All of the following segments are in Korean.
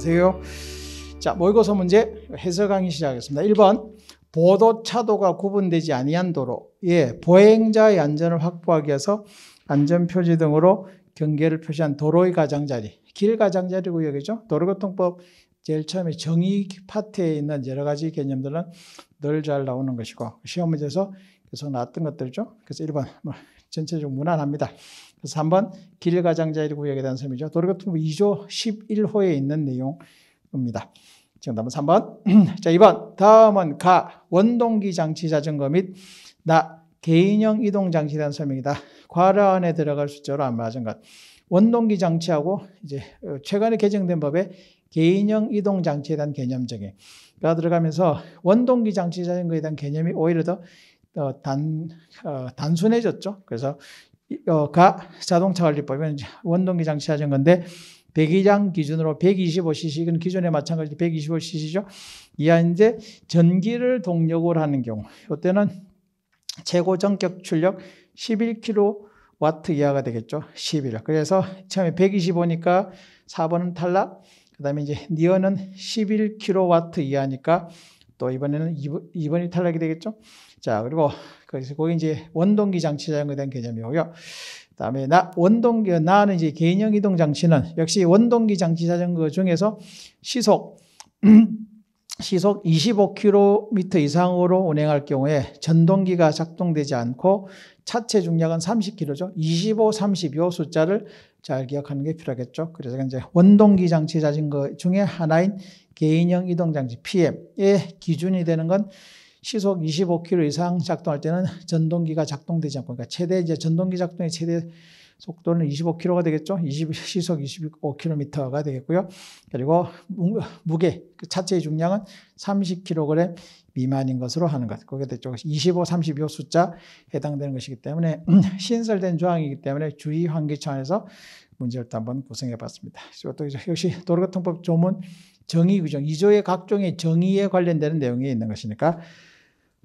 안녕하세요. 자, 모의고사 문제 해설 강의 시작하겠습니다. 1번. 보도 차도가 구분되지 아니한 도로. 예, 보행자의 안전을 확보하기 위해서 안전 표지 등으로 경계를 표시한 도로의 가장자리, 길 가장자리 구역기죠 도로교통법 제일 처음에 정의 파트에 있는 여러 가지 개념들은 늘 잘 나오는 것이고 시험 문제에서 계속 나왔던 것들죠. 그래서 1번 뭐 전체적으로 무난합니다. 그래서 3번 길가장자일 구역에 대한 설명이죠. 도로교통부 2조 11호에 있는 내용입니다. 정답은 3번. 자, 2번. 다음은 가, 원동기 장치 자전거 및 나, 개인형 이동 장치에 대한 설명이다. 과라 안에 들어갈 숫자로 안 맞은 것. 원동기 장치하고 이제 어, 최근에 개정된 법에 개인형 이동 장치에 대한 개념 적용가 들어가면서 원동기 장치 자전거에 대한 개념이 오히려 더 어, 단, 어, 단순해졌죠. 그래서 어, 가 자동차 관리법은 원동기 장치 자전거인데 배기장 기준으로 125cc, 이건 기존에 마찬가지 로 125cc죠. 이하인데 전기를 동력으로 하는 경우, 이때는 최고 전격 출력 11kW 이하가 되겠죠. 11. 그래서 처음에 125니까 4번은 탈락, 그 다음에 이제 니어는 11kW 이하니까 또 이번에는 2번이 탈락이 되겠죠. 자, 그리고 거기 이제 원동기 장치 사용에 대한 개념이고요. 그다음에 나 원동기 나는 이제 개인형 이동 장치는 역시 원동기 장치 자전거 중에서 시속 시속 25km 이상으로 운행할 경우에 전동기가 작동되지 않고 차체 중량은 30kg죠. 25, 35 숫자를 잘 기억하는 게 필요하겠죠. 그래서 이제 원동기 장치 자진 것 중에 하나인 개인형 이동장치 PM의 기준이 되는 건 시속 25km 이상 작동할 때는 전동기가 작동되지 않고, 그러니까 최대 이제 전동기 작동의 최대 속도는 25km가 되겠죠. 20, 시속 25km가 되겠고요. 그리고 무게, 그 차체의 중량은 30kg 미만인 것으로 하는 것. 거기에 대쪽 해 25, 35 숫자 해당되는 것이기 때문에 신설된 조항이기 때문에 주의 환기 차원에서 문제를 또 한번 구성해 봤습니다. 또 역시 도로교통법 조문 정의 규정, 2조의 각종의 정의에 관련되는 내용이 있는 것이니까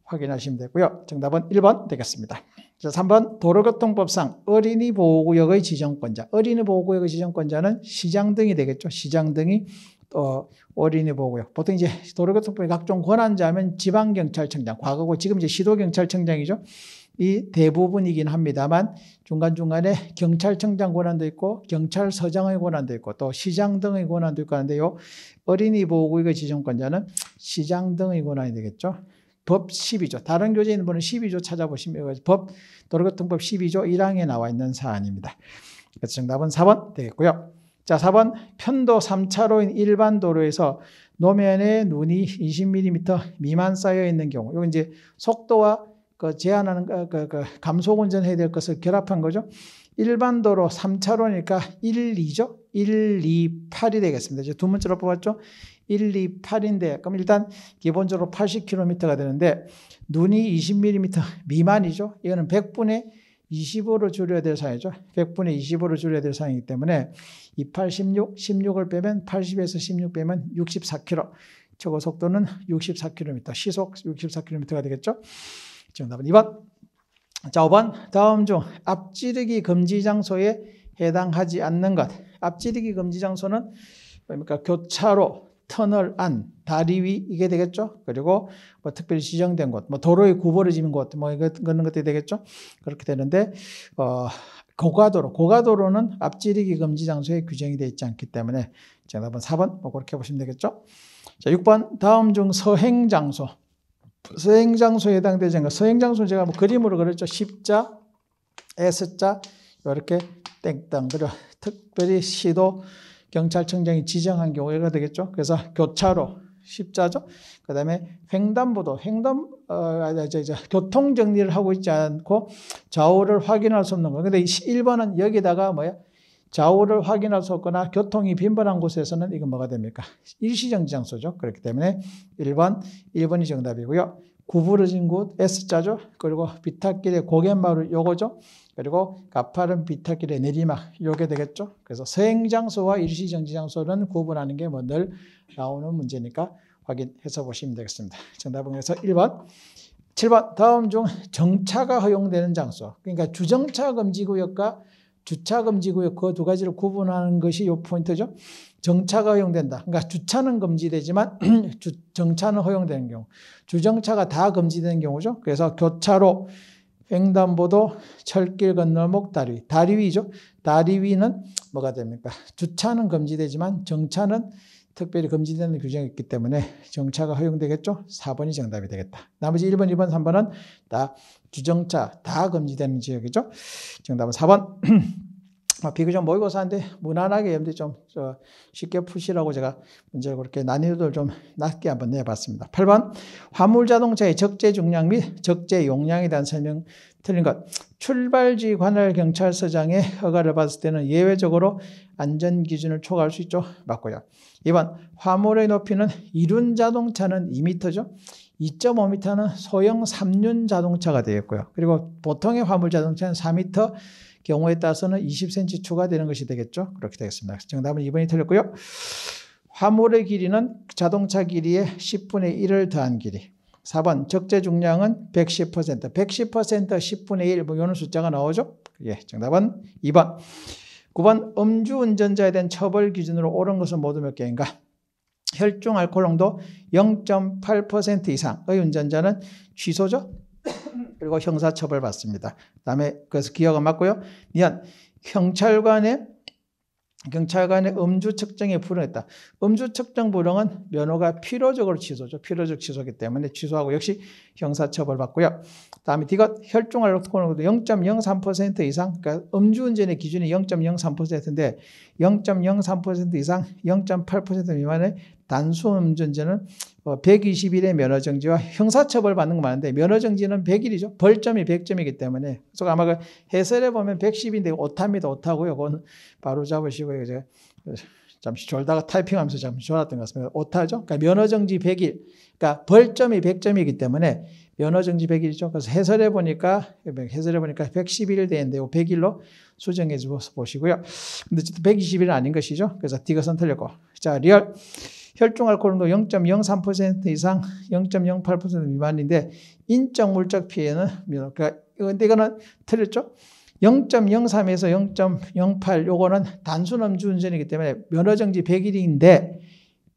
확인하시면 되고요. 정답은 1번 되겠습니다. 자, 3번 도로교통법상 어린이 보호구역의 지정권자. 어린이 보호구역의 지정권자는 시장 등이 되겠죠. 시장 등이 또 어린이 보호구역. 보통 이제 도로교통법의 각종 권한자면 지방경찰청장, 과거고 지금 이제 시도경찰청장이죠. 이 대부분이긴 합니다만 중간중간에 경찰청장 권한도 있고 경찰서장의 권한도 있고 또 시장 등의 권한도 있고 하는데요. 어린이 보호구역의 지정권자는 시장 등의 권한이 되겠죠. 법 12조, 다른 교재에 있는 분은 12조 찾아보시면 법, 도로교통법 12조 1항에 나와 있는 사안입니다. 그래서 정답은 4번 되겠고요. 자, 4번 편도 3차로인 일반 도로에서 노면에 눈이 20mm 미만 쌓여 있는 경우, 이 이제 속도와 그 제한하는 그, 그, 그 감속 운전해야 될 것을 결합한 거죠. 일반 도로 3차로니까 1, 2죠. 1, 2, 8이 되겠습니다. 이제 두 문제로 뽑았죠. 1, 2, 8인데 그럼 일단 기본적으로 80km가 되는데 눈이 20mm 미만이죠. 이거는 100분의 2 5로 줄여야 될 사항이죠. 100분의 2 5로 줄여야 될 사항이기 때문에 28, 16, 16을 빼면 80에서 16 빼면 64km. 최고 속도는 64km, 시속 64km가 되겠죠. 정답은 2번. 자, 5번. 다음 중 앞지르기 금지 장소에 해당하지 않는 것. 앞지르기 금지 장소는 그러니까 교차로 터널 안, 다리 위 이게 되겠죠. 그리고 뭐 특별히 지정된 곳, 뭐도로에구부러 지은 곳, 뭐 이거 그런 것들이 되겠죠. 그렇게 되는데 어, 고가도로, 고가도로는 앞지르기 금지 장소에 규정이 되어 있지 않기 때문에 정답은 4번 뭐 그렇게 보시면 되겠죠. 자, 6번 다음 중 서행 장소. 서행 장소에 해당되지 않는 서행 장소는 제가 뭐 그림으로 그렸죠. 십자, S자 이렇게 땡땡 그리고 특별히 시도 경찰청장이 지정한 경우가 되겠죠. 그래서 교차로 십자죠. 그 다음에 횡단보도, 횡단, 어, 이제, 이제 교통 정리를 하고 있지 않고 좌우를 확인할 수 없는 거 근데 1번은 여기다가 뭐야? 좌우를 확인할 수 없거나 교통이 빈번한 곳에서는 이건 뭐가 됩니까? 일시정지 장소죠. 그렇기 때문에 1번, 1번이 정답이고요. 구부러진 곳 S자죠. 그리고 비탈길의 고갯마루 요거죠. 그리고 가파른 비탈길의 내리막 요게 되겠죠. 그래서 서행장소와 일시정지장소는 구분하는 게뭐늘 나오는 문제니까 확인해서 보시면 되겠습니다. 정답은 그래서 1번. 7번 다음 중 정차가 허용되는 장소 그러니까 주정차 금지구역과 주차 금지구역 그 두 가지를 구분하는 것이 요 포인트죠. 정차가 허용된다. 그러니까 주차는 금지되지만 주, 정차는 허용되는 경우. 주정차가 다 금지되는 경우죠. 그래서 교차로, 횡단보도, 철길 건널 목다리, 다리 위죠. 다리 위는 뭐가 됩니까? 주차는 금지되지만 정차는 특별히 금지되는 규정이 있기 때문에 정차가 허용되겠죠? 4번이 정답이 되겠다. 나머지 1번, 2번, 3번은 다 주정차 다 금지되는 지역이죠. 정답은 4번. 비교적 모의고사인데 무난하게 여러분들이 좀 쉽게 푸시라고 제가 문제를 그렇게 난이도를 좀 낮게 한번 내봤습니다. 8번 화물자동차의 적재 중량 및 적재 용량에 대한 설명 틀린 것. 출발지 관할 경찰서장의 허가를 받을 때는 예외적으로 안전 기준을 초과할 수 있죠. 맞고요. 2번 화물의 높이는 이륜 자동차는 2m죠. 2.5m는 소형 3륜 자동차가 되겠고요. 그리고 보통의 화물 자동차는 4m 경우에 따라서는 20cm 추가되는 것이 되겠죠. 그렇게 되겠습니다. 정답은 2번이 틀렸고요. 화물의 길이는 자동차 길이의 10분의 1을 더한 길이. 4번 적재 중량은 110% 110% 10분의 1뭐 이런 숫자가 나오죠. 예, 정답은 2번. 9번 음주운전자에 대한 처벌 기준으로 옳은 것은 모두 몇 개인가? 혈중 알코올 농도 0.8% 이상의 운전자는 취소죠. 그리고 형사처벌 받습니다. 그 다음에 그래서 기억은 맞고요. 미안 경찰관의 경찰관의 음주 측정이 불응했다. 음주 측정 불응은 면허가 필요적으로 취소죠. 필요적 취소기 때문에 취소하고 역시 형사처벌 받고요. 다음에 디귿 혈중 알코로도0.03% 이상, 그러니까 음주운전의 기준이 0.03%인데 0.03% 이상, 0.8% 미만의 단수 음주운전은 120일의 어, 면허정지와 형사처벌 받는 거 많은데 면허정지는 100일이죠. 벌점이 100점이기 때문에 그래서 아마 그 해설에 보면 110인데 오타입니다. 오타고요. 그건 바로 잡으시고요. 제가 잠시 졸다가 타이핑하면서 잠시 졸았던 것 같습니다. 오타죠. 그러니까 면허정지 100일. 그러니까 벌점이 100점이기 때문에 면허정지 100일이죠. 그래서 해설해 보니까 해설해 보니까 111일 되는데 100일로 수정해 주셔서 보시고요. 근데 120일은 아닌 것이죠. 그래서 디귿은틀렸고자 리얼 혈중 알코올도 0.03% 이상 0.08% 미만인데 인적 물적 피해는 그러니까 근데 이거는 틀렸죠? 0.03에서 0.08 요거는 단순 음주운전이기 때문에 면허정지 100일인데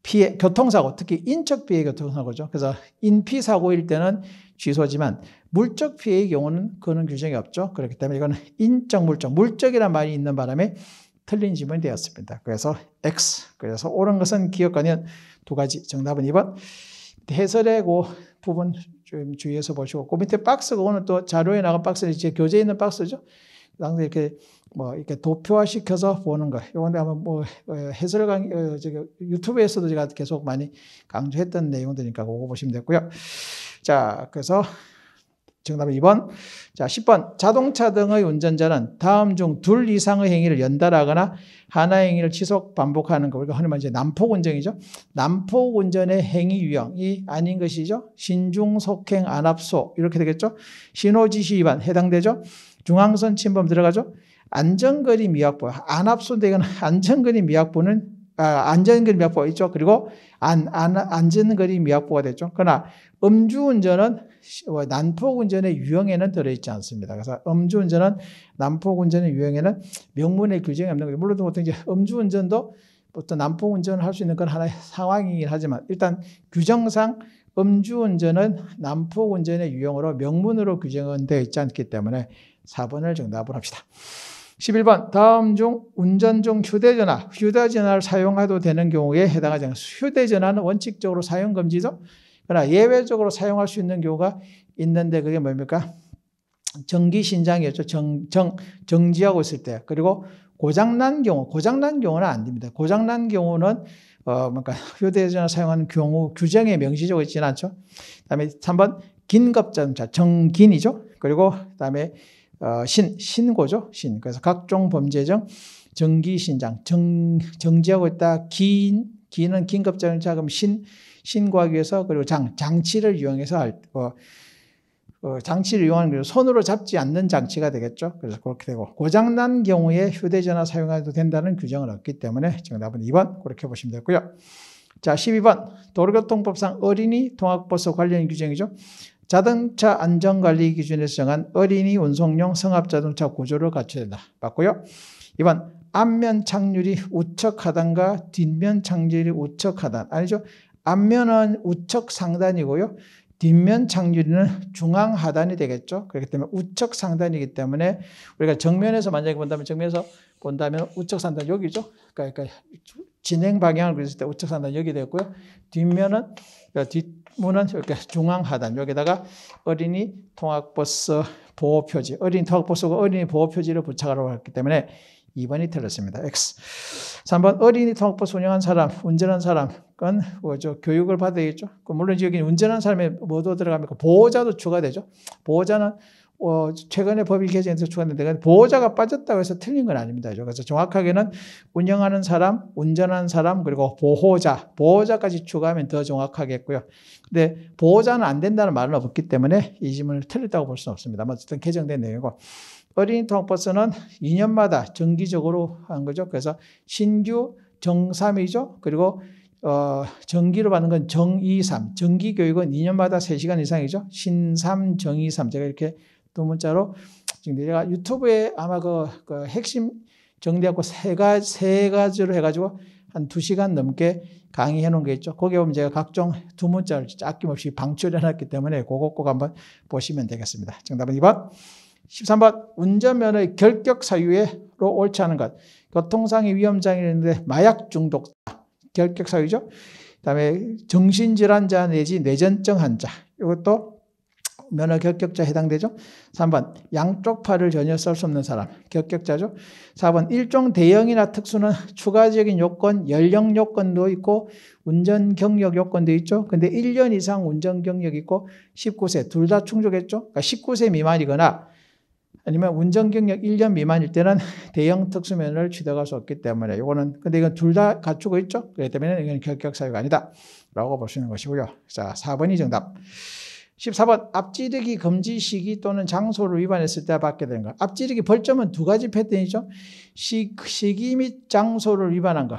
피해 교통사고 특히 인적 피해 교통사고죠. 그래서 인피 사고일 때는 취소지만 물적 피해의 경우는 그는 거 규정이 없죠. 그렇기 때문에 이거는 인적 물적 물적이란 말이 있는 바람에 틀린 지문이 되었습니다. 그래서 X. 그래서 옳은 것은 기억하는 두 가지. 정답은 2번. 해설의 그 부분 좀 주의해서 보시고, 그 밑에 박스가 오늘 또 자료에 나간 박스는 이제 교재에 있는 박스죠. 당시 이렇게 뭐 이렇게 도표화 시켜서 보는 거. 요건데 아마 뭐 어, 해설 강, 어, 저기 유튜브에서도 제가 계속 많이 강조했던 내용들니까 그거 보시면 됐고요. 자, 그래서 정답은 2번. 자, 10번. 자동차 등의 운전자는 다음 중 둘 이상의 행위를 연달아거나 하나의 행위를 지속 반복하는 거. 우리가 흔히 말하는 난폭 운전이죠. 난폭 운전의 행위 유형이 아닌 것이죠. 신중 속행 안압소 이렇게 되겠죠. 신호 지시 위반 해당되죠. 중앙선 침범 들어가죠. 안전거리 미확보. 안압소인데 이건 안전거리 미확보는 아, 안전거리 미확보가 있죠. 그리고 안, 안, 안전거리 미확보가 됐죠. 그러나 음주운전은 어, 난폭운전의 유형에는 들어있지 않습니다. 그래서 음주운전은 난폭운전의 유형에는 명문의 규정이 없는 거죠. 물론 보통 이제 음주운전도 보통 뭐 난폭운전을 할 수 있는 건 하나의 상황이긴 하지만 일단 규정상 음주운전은 난폭운전의 유형으로 명문으로 규정은 되어 있지 않기 때문에 4번을 정답으로 합시다. 11번 다음 중 운전 중 휴대전화, 휴대전화를 사용해도 되는 경우에 해당하지 않습니다. 휴대전화는 원칙적으로 사용 금지죠. 그러나 예외적으로 사용할 수 있는 경우가 있는데 그게 뭡니까? 정기 신장이었죠. 정, 정, 정지하고 있을 때. 그리고 고장난 경우, 고장난 경우는 안 됩니다. 고장난 경우는 어, 그러 그러니까 휴대전화 사용하는 경우 규정에 명시적으로 있지 않죠. 그다음에 3번 긴급전자 정긴이죠. 그리고 그다음에 어, 신 신고죠. 신. 그래서 각종 범죄정 정기신장 정 정지하고 있다. 긴 긴은 긴급전자 그럼 신 신고하기위해서 그리고 장, 장치를 이용해서 할, 어, 어, 장치를 이용하는 손으로 잡지 않는 장치가 되겠죠. 그래서 그렇게 되고 고장난 경우에 휴대전화 사용해도 된다는 규정을 얻기 때문에 정답은 2번 그렇게 보시면 되고요. 자 12번 도로교통법상 어린이 통학버스 관련 규정이죠. 자동차 안전관리 기준에서 정한 어린이 운송용 성합자동차 구조를 갖춰야 된다. 맞고요. 2번 앞면 착률이 우측 하단과 뒷면 착률이 우측 하단 아니죠. 앞면은 우측 상단이고요. 뒷면 창유리는 중앙 하단이 되겠죠. 그렇기 때문에 우측 상단이기 때문에 우리가 정면에서 만약에 본다면 정면에서 본다면 우측 상단 여기죠. 그러니까, 그러니까 진행 방향을 그렸을 때 우측 상단 여기 되었고요. 뒷면은 그러니까 뒷문은 이렇게 중앙 하단 여기다가 어린이 통학버스 보호 표지, 어린이 통학버스가 어린이 보호 표지를 부착하라고 했기 때문에 2번이 틀렸습니다. X. 3번 어린이 통학버스 운영한 사람, 운전한 사람, 그건 뭐죠? 교육을 받아야겠죠. 그 물론 여기 운전하는 사람이 뭐도 들어가면 그 보호자도 추가되죠. 보호자는 어, 최근에 법이 개정해서 추가됐는데 보호자가 빠졌다고 해서 틀린 건 아닙니다. 그래서 정확하게는 운영하는 사람, 운전하는 사람, 그리고 보호자, 보호자까지 추가하면 더 정확하겠고요. 근데 보호자는 안 된다는 말은 없기 때문에 이 질문을 틀렸다고 볼 수는 없습니다. 어쨌든 개정된 내용이고. 어린이 통학버스는 2년마다 정기적으로 한 거죠. 그래서 신규 정삼이죠 그리고 어, 정기로 받는 건 정이삼. 정기 교육은 2년마다 3시간 이상이죠. 신삼 정이삼. 제가 이렇게 두 문자로 지금 내가 유튜브에 아마 그, 그 핵심 정리하고 세 가지 세 가지로 해 가지고 한 2시간 넘게 강의해 놓은 게 있죠. 거기에 보면 제가 각종 두 문자를 아낌없이 방출해 놨기 때문에 그거 꼭 한번 보시면 되겠습니다. 정답은 2번. 13번 운전면허의 결격 사유로 에 옳지 않은 것. 교통상의 위험장애인데 마약 중독 결격 사유죠. 그다음에 정신질환자 내지 뇌전증 환자 이것도 면허 결격자 해당되죠. 3번 양쪽 팔을 전혀 쓸 수 없는 사람 결격자죠. 4번 일종 대형이나 특수는 추가적인 요건 연령 요건도 있고 운전 경력 요건도 있죠. 근데 1년 이상 운전 경력 있고 19세 둘 다 충족했죠. 그러니까 19세 미만이거나 아니면 운전 경력 1년 미만일 때는 대형 특수면허를 취득할 수 없기 때문에 이거는 근데 이건 둘 다 갖추고 있죠. 그렇기 때문에 이건 결격 사유가 아니다. 라고 보시는 것이고요. 자, 4번이 정답. 14번 앞지르기 금지 시기 또는 장소를 위반했을 때 받게 되는 것. 앞지르기 벌점은 두 가지 패턴이죠. 시, 시기 및 장소를 위반한 것.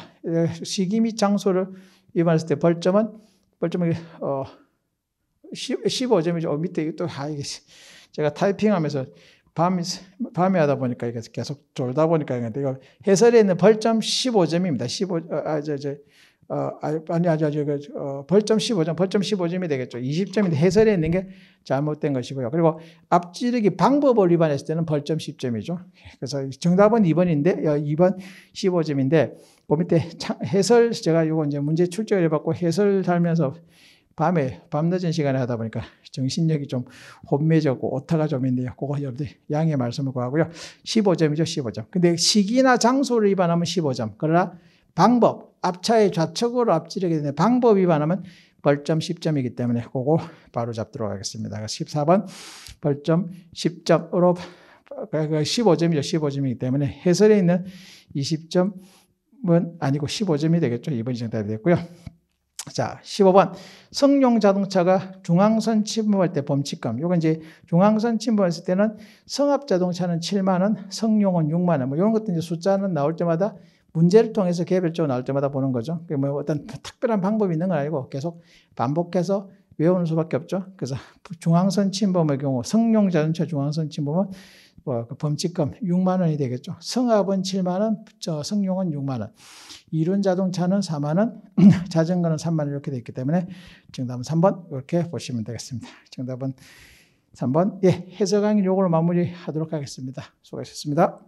시기 및 장소를 위반했을 때 벌점은 벌점은 어 15점이죠. 어, 밑에 또 아, 이게 제가 타이핑하면서 밤, 밤에 하다 보니까 계속 졸다 보니까 이거 해설에 있는 벌점 15점입니다. 15, 아, 아, 저, 저, 어, 아니, 아니, 아니, 그, 어, 벌점 15점, 벌점 15점이 되겠죠. 20점인데 해설에 있는 게 잘못된 것이고요. 그리고 앞지르기 방법을 위반했을 때는 벌점 10점이죠. 그래서 정답은 2번인데, 2번 어, 15점인데, 그 밑에 해설, 제가 이거 이제 문제 출제를 해봤고 해설 달면서 밤에 밤늦은 시간에 하다 보니까 정신력이 좀 혼미해졌고 오타가 좀 있네요. 그거 여러분들 양해 말씀을 구하고요. 15점이죠. 15점. 근데 시기나 장소를 위반하면 15점. 그러나 방법, 앞차의 좌측으로 앞지르게 되는 방법 위반하면 벌점 10점이기 때문에 그거 바로 잡도록 하겠습니다. 14번 벌점 10점으로 15점이죠. 그러니까 15점이기 때문에 해설에 있는 20점은 아니고 15점이 되겠죠. 이번이 정답이 됐고요. 자, 15번. 성룡 자동차가 중앙선 침범할 때 범칙금. 요건 이제 중앙선 침범했을 때는 성합 자동차는 7만원, 성룡은 6만원. 뭐 이런 것들 이제 숫자는 나올 때마다 문제를 통해서 개별적으로 나올 때마다 보는 거죠. 뭐 어떤 특별한 방법이 있는 건 아니고 계속 반복해서 외우는 수밖에 없죠. 그래서 중앙선 침범의 경우, 성룡 자동차 중앙선 침범은 그 범칙금 6만 원이 되겠죠. 성압은 7만 원, 성용은 6만 원, 이륜 자동차는 4만 원, 자전거는 3만 원 이렇게 되어 있기 때문에 정답은 3번 이렇게 보시면 되겠습니다. 정답은 3번. 예, 해설강의 요걸 마무리하도록 하겠습니다. 수고하셨습니다.